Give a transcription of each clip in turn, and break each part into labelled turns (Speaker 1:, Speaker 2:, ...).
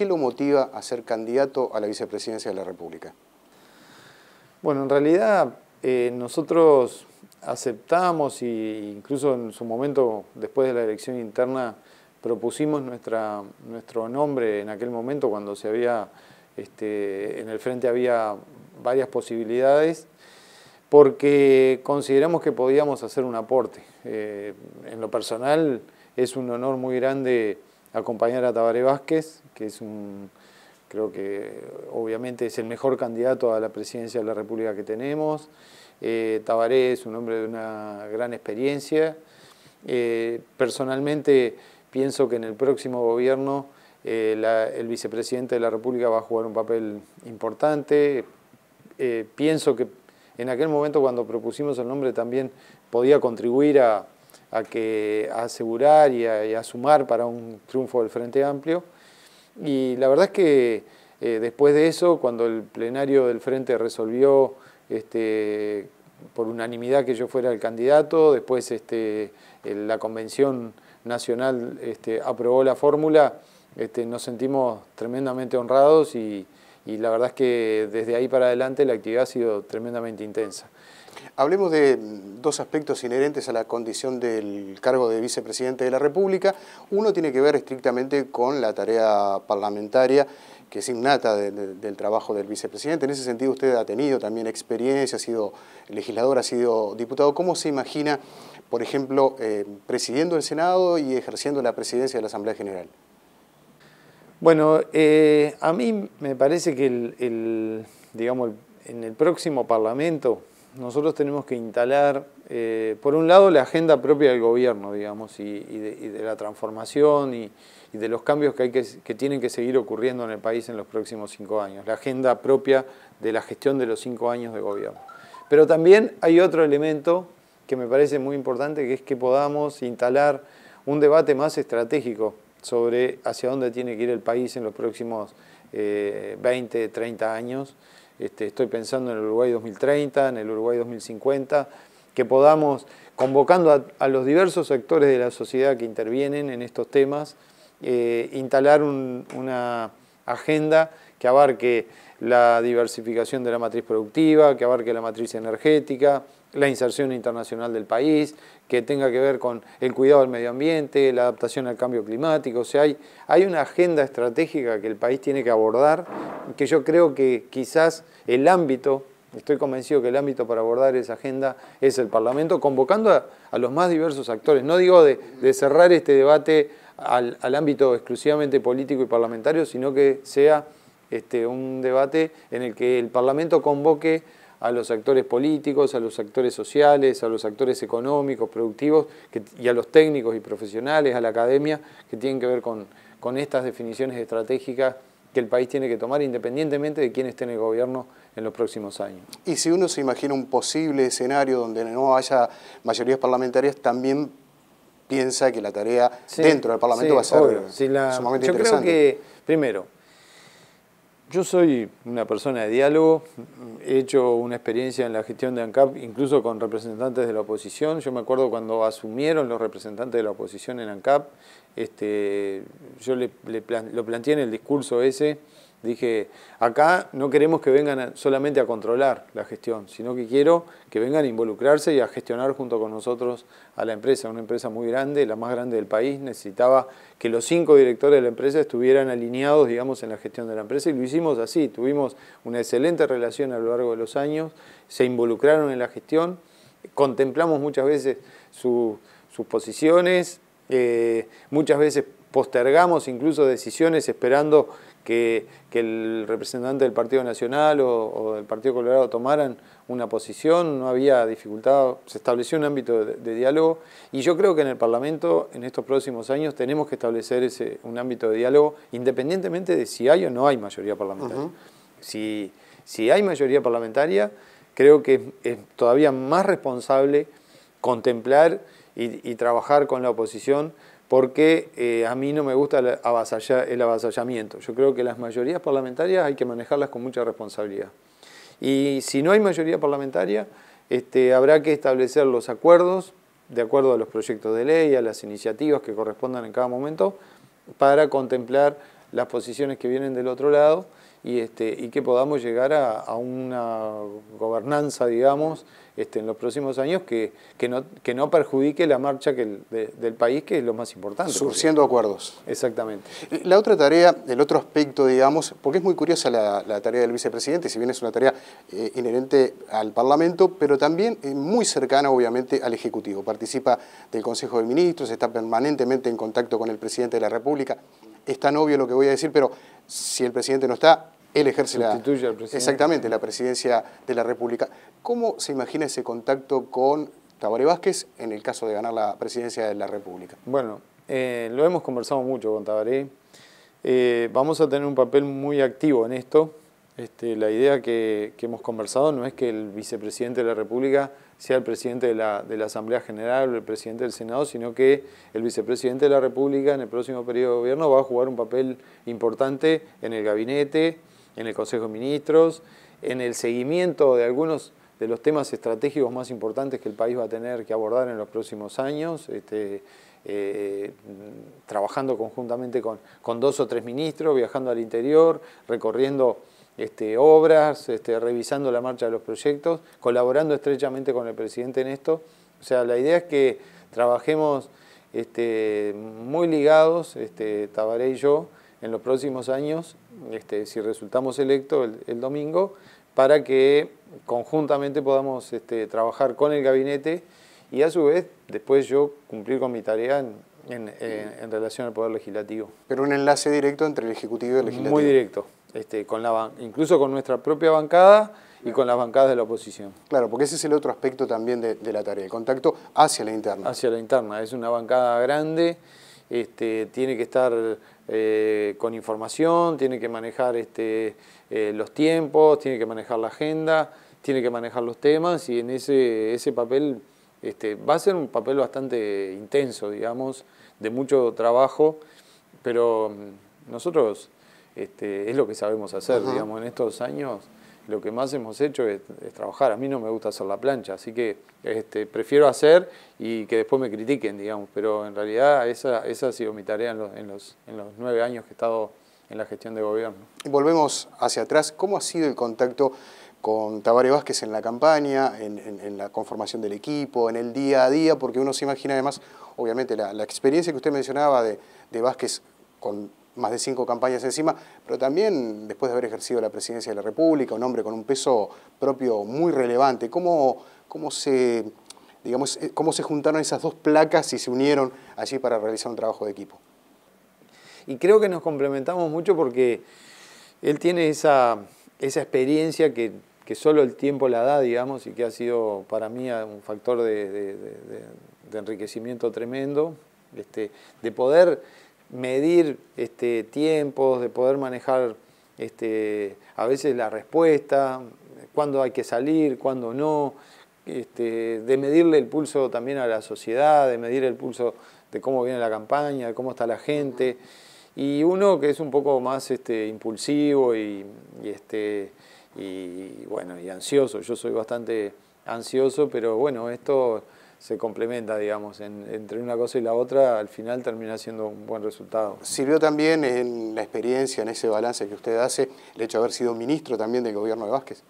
Speaker 1: ¿Qué lo motiva a ser candidato a la vicepresidencia de la República?
Speaker 2: Bueno, en realidad eh, nosotros aceptamos e incluso en su momento, después de la elección interna, propusimos nuestra, nuestro nombre en aquel momento cuando se había, este, en el frente había varias posibilidades, porque consideramos que podíamos hacer un aporte. Eh, en lo personal es un honor muy grande acompañar a Tabaré Vázquez, que es un, creo que obviamente es el mejor candidato a la presidencia de la República que tenemos. Eh, Tabaré es un hombre de una gran experiencia. Eh, personalmente pienso que en el próximo gobierno eh, el vicepresidente de la República va a jugar un papel importante. pienso que en aquel momento cuando propusimos el nombre también podía contribuir a, a, que, asegurar y y a sumar para un triunfo del Frente Amplio. Y la verdad es que eh, después de eso, cuando el plenario del Frente resolvió este, por unanimidad que yo fuera el candidato, después este, la Convención Nacional este, aprobó la fórmula, nos sentimos tremendamente honrados y
Speaker 1: la verdad es que desde ahí para adelante la actividad ha sido tremendamente intensa. Hablemos de mm, dos aspectos inherentes a la condición del cargo de vicepresidente de la República. Uno tiene que ver estrictamente con la tarea parlamentaria que es innata del trabajo del vicepresidente. En ese sentido usted ha tenido también experiencia, ha sido legislador, ha sido diputado. ¿Cómo se imagina, por ejemplo, eh, presidiendo el Senado y ejerciendo la presidencia de la Asamblea General?
Speaker 2: Bueno, eh, a mí me parece que el digamos, en el próximo Parlamento nosotros tenemos que instalar, eh, por un lado, la agenda propia del gobierno, digamos, y, de, la transformación y, de los cambios que, tienen que seguir ocurriendo en el país en los próximos cinco años, la agenda propia de la gestión de los cinco años de gobierno. Pero también hay otro elemento que me parece muy importante, que es que podamos instalar un debate más estratégico sobre hacia dónde tiene que ir el país en los próximos 20, eh, 30 años, este, estoy pensando en el Uruguay 2030, en el Uruguay 2050, que podamos, convocando a, los diversos sectores de la sociedad que intervienen en estos temas, eh, instalar una agenda que abarque la diversificación de la matriz productiva, que abarque la matriz energética, la inserción internacional del país, que tenga que ver con el cuidado del medio ambiente, la adaptación al cambio climático. O sea, hay, hay una agenda estratégica que el país tiene que abordar, que yo creo que quizás el ámbito, estoy convencido que el ámbito para abordar esa agenda es el Parlamento, convocando a, los más diversos actores. No digo de, cerrar este debate al ámbito exclusivamente político y parlamentario, sino que sea este, un debate en el que el Parlamento convoque a los actores políticos, a los actores sociales, a los actores económicos, productivos y a los técnicos y profesionales, a la academia, que tienen que ver con, estas definiciones estratégicas que el país tiene que tomar
Speaker 1: independientemente de quién esté en el gobierno en los próximos años. Y si uno se imagina un posible escenario donde no haya mayorías parlamentarias, también piensa que la tarea dentro del Parlamento va a ser sumamente interesante. Yo creo que,
Speaker 2: primero, yo soy una persona de diálogo, he hecho una experiencia en la gestión de ANCAP, incluso con representantes de la oposición. Yo me acuerdo cuando asumieron los representantes de la oposición en ANCAP, este, yo le, lo planteé en el discurso ese, Dije, acá no queremos que vengan solamente a controlar la gestión, sino que quiero que vengan a involucrarse y a gestionar junto con nosotros a la empresa, una empresa muy grande, la más grande del país. Necesitaba que los cinco directores de la empresa estuvieran alineados, digamos, en la gestión de la empresa y lo hicimos así. Tuvimos una excelente relación a lo largo de los años, se involucraron en la gestión, contemplamos muchas veces sus posiciones, eh, muchas veces postergamos incluso decisiones esperando que, el representante del Partido Nacional o, del Partido Colorado tomaran una posición, no había dificultad, se estableció un ámbito de, diálogo y yo creo que en el Parlamento en estos próximos años tenemos que establecer ese, un ámbito de diálogo independientemente de si hay o no hay mayoría parlamentaria. si, si hay mayoría parlamentaria, creo que es todavía más responsable contemplar y trabajar con la oposición porque eh, a mí no me gusta el, avasallamiento. Yo creo que las mayorías parlamentarias hay que manejarlas con mucha responsabilidad. Y si no hay mayoría parlamentaria, este, habrá que establecer los acuerdos de acuerdo a los proyectos de ley, a las iniciativas que correspondan en cada momento, para contemplar las posiciones que vienen del otro lado y, este, y que podamos llegar a, una gobernanza, digamos, este, en los próximos años que, no, perjudique la marcha del país, que es lo más importante. Surciendo
Speaker 1: acuerdos. Exactamente. La otra tarea, el otro aspecto, digamos, porque es muy curiosa la, tarea del vicepresidente, si bien es una tarea eh, inherente al Parlamento, pero también eh, muy cercana, obviamente, al Ejecutivo. Participa del Consejo de Ministros, está permanentemente en contacto con el presidente de la República es tan obvio lo que voy a decir, pero si el presidente no está, él ejerce la, al Exactamente, la presidencia de la República. ¿Cómo se imagina ese contacto con Tabaré Vázquez en el caso de ganar la presidencia de la República?
Speaker 2: Bueno, eh, lo hemos conversado mucho con Tabaré. Eh, vamos a tener un papel muy activo en esto. Este, la idea que, hemos conversado no es que el vicepresidente de la República sea el presidente de la, Asamblea General o el presidente del Senado, sino que el vicepresidente de la República en el próximo periodo de gobierno va a jugar un papel importante en el gabinete, en el Consejo de Ministros, en el seguimiento de algunos de los temas estratégicos más importantes que el país va a tener que abordar en los próximos años. Este, eh, trabajando conjuntamente con dos o tres ministros, viajando al interior, recorriendo este, obras, este, revisando la marcha de los proyectos, colaborando estrechamente con el presidente en esto. O sea, la idea es que trabajemos este, muy ligados, este, Tabaré y yo, en los próximos años, si resultamos electos el, domingo, para que conjuntamente podamos trabajar con el gabinete y a su vez después yo cumplir con mi tarea en, en relación al Poder Legislativo.
Speaker 1: Pero un enlace directo entre el Ejecutivo y el Legislativo. Muy
Speaker 2: directo. Este, con la, incluso con nuestra propia bancada y con las bancadas de la oposición.
Speaker 1: Claro, porque ese es el otro aspecto también de, la tarea, el contacto hacia la interna.
Speaker 2: Hacia la interna, es una bancada grande, este, tiene que estar eh, con información, tiene que manejar este, eh, los tiempos, tiene que manejar la agenda, tiene que manejar los temas y en ese, ese papel este, va a ser un papel bastante intenso, digamos, de mucho trabajo, pero mm, nosotros este, es lo que sabemos hacer, digamos, en estos años lo que más hemos hecho es, trabajar. A mí no me gusta hacer la plancha, así que este, prefiero hacer y que después me critiquen, digamos, pero en realidad esa, ha sido mi tarea en los, en los, nueve años que he estado en la gestión de gobierno.
Speaker 1: Volvemos hacia atrás, ¿cómo ha sido el contacto con Tabaré Vázquez en la campaña, en, la conformación del equipo, en el día a día, porque uno se imagina además, obviamente, la, experiencia que usted mencionaba de Vázquez con más de cinco campañas encima, pero también después de haber ejercido la presidencia de la República, un hombre con un peso propio muy relevante. ¿Cómo, cómo se, digamos, eh, cómo se juntaron esas dos placas y se unieron allí para realizar un trabajo de equipo? Y creo que nos complementamos mucho porque él tiene esa,
Speaker 2: experiencia que, que solo el tiempo la da, digamos, y que ha sido para mí un factor de, enriquecimiento tremendo, este, de poder medir este, tiempos, de poder manejar este, a veces la respuesta, cuándo hay que salir, cuándo no, este, de medirle el pulso también a la sociedad, de medir el pulso de cómo viene la campaña, de cómo está la gente. Y uno que es un poco más este, impulsivo y, bueno, y ansioso. Yo soy bastante ansioso, pero bueno, esto se complementa, digamos, entre una cosa y la otra, al final termina siendo
Speaker 1: un buen resultado. Sirvió también en la experiencia, en ese balance que usted hace, el hecho de haber sido ministro también del gobierno de Vázquez.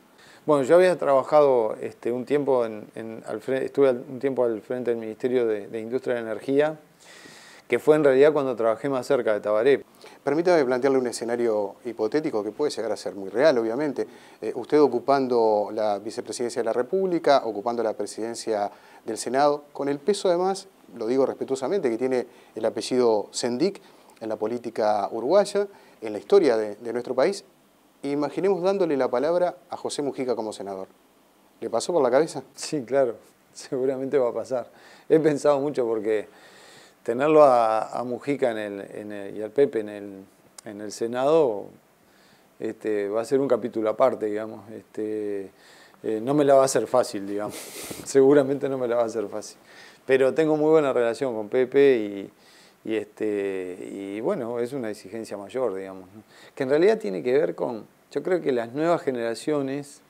Speaker 2: Bueno, yo había trabajado este, un tiempo estuve un tiempo al frente del Ministerio de, de Industria y Energía, que fue en realidad
Speaker 1: cuando trabajé más cerca de Tabaré. Permítame plantearle un escenario hipotético que puede llegar a ser muy real, obviamente. Eh, usted ocupando la vicepresidencia de la República, ocupando la presidencia del Senado, con el peso además, lo digo respetuosamente, que tiene el apellido Sendic en la política uruguaya, en la historia de nuestro país, imaginemos dándole la palabra a José Mujica como senador. ¿Le pasó por la cabeza? Sí, claro, seguramente va a pasar. He pensado mucho porque tenerlo a,
Speaker 2: Mujica en el, y al Pepe en el, en el Senado este, va a ser un capítulo aparte, digamos. Este, eh, no me la va a hacer fácil, digamos. Seguramente no me la va a hacer fácil. Pero tengo muy buena relación con Pepe y, este, y bueno, es una exigencia mayor, digamos. Que en realidad tiene que ver con, yo creo que las nuevas generaciones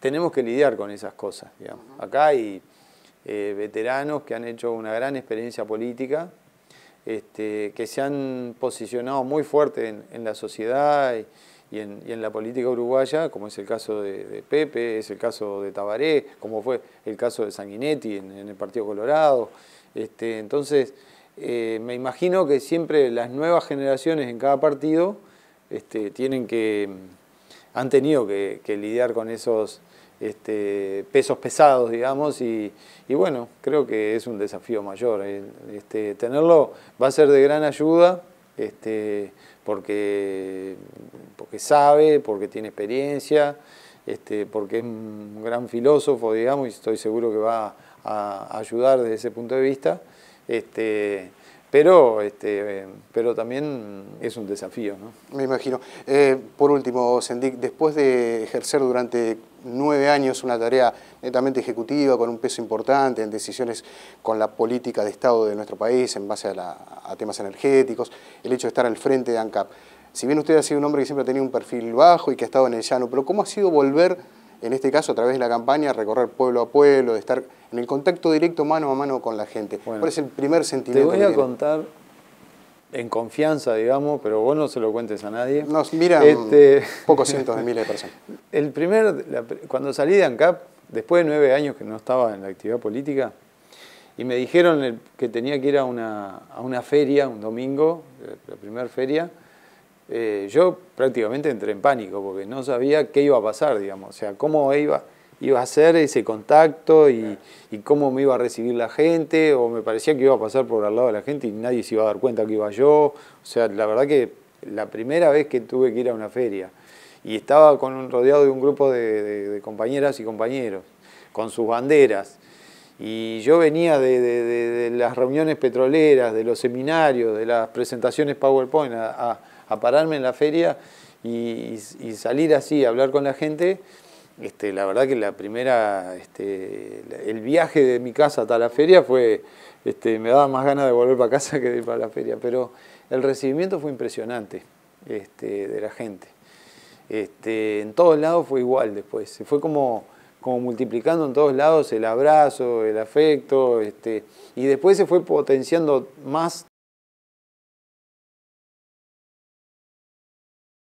Speaker 2: tenemos que lidiar con esas cosas, digamos. Acá hay eh, veteranos que han hecho una gran experiencia política, este, que se han posicionado muy fuerte en, la sociedad y, en, la política uruguaya, como es el caso de, Pepe, es el caso de Tabaré, como fue el caso de Sanguinetti en, el Partido Colorado. Este, entonces, eh, me imagino que siempre las nuevas generaciones en cada partido este, tienen que, han tenido que lidiar con esos este, pesos pesados, digamos, y, bueno, creo que es un desafío mayor. Este, tenerlo va a ser de gran ayuda, este, porque, porque sabe, porque tiene experiencia, este, porque es un gran filósofo, digamos, y estoy seguro que va a ayudar desde ese punto de vista. Este, pero, este, pero también es un desafío.
Speaker 1: Me imagino. Eh, por último, Sendik, después de ejercer durante nueve años una tarea netamente ejecutiva, con un peso importante en decisiones con la política de Estado de nuestro país en base a, temas energéticos, el hecho de estar al frente de ANCAP. Si bien usted ha sido un hombre que siempre ha tenido un perfil bajo y que ha estado en el llano, pero ¿cómo ha sido volver, en este caso a través de la campaña, a recorrer pueblo a pueblo, de estar en el contacto directo mano a mano con la gente? ¿Cuál es el primer sentimiento? Te voy a contar
Speaker 2: en confianza, digamos, pero vos no se lo cuentes a nadie. Nos miran este, pocos cientos de miles de personas. El primer, cuando salí de ANCAP, después de nueve años que no estaba en la actividad política, y me dijeron que tenía que ir a una, a una feria, un domingo, la primera feria, eh, yo prácticamente entré en pánico porque no sabía qué iba a pasar, digamos, o sea, cómo iba iba a hacer ese contacto y, cómo me iba a recibir la gente, o me parecía que iba a pasar por al lado de la gente y nadie se iba a dar cuenta que iba yo. O sea, la verdad que la primera vez que tuve que ir a una feria y estaba con, rodeado de un grupo de, compañeras y compañeros, con sus banderas. Y yo venía de, las reuniones petroleras, de los seminarios, de las presentaciones PowerPoint, a, pararme en la feria y, y salir así, a hablar con la gente este, la verdad que la primera, este, el viaje de mi casa hasta la feria fue, este, me daba más ganas de volver para casa que de ir para la feria, pero el recibimiento fue impresionante este, de la gente. en todos lados fue igual después, se fue como, como multiplicando en todos lados el abrazo, el afecto, y después se fue potenciando más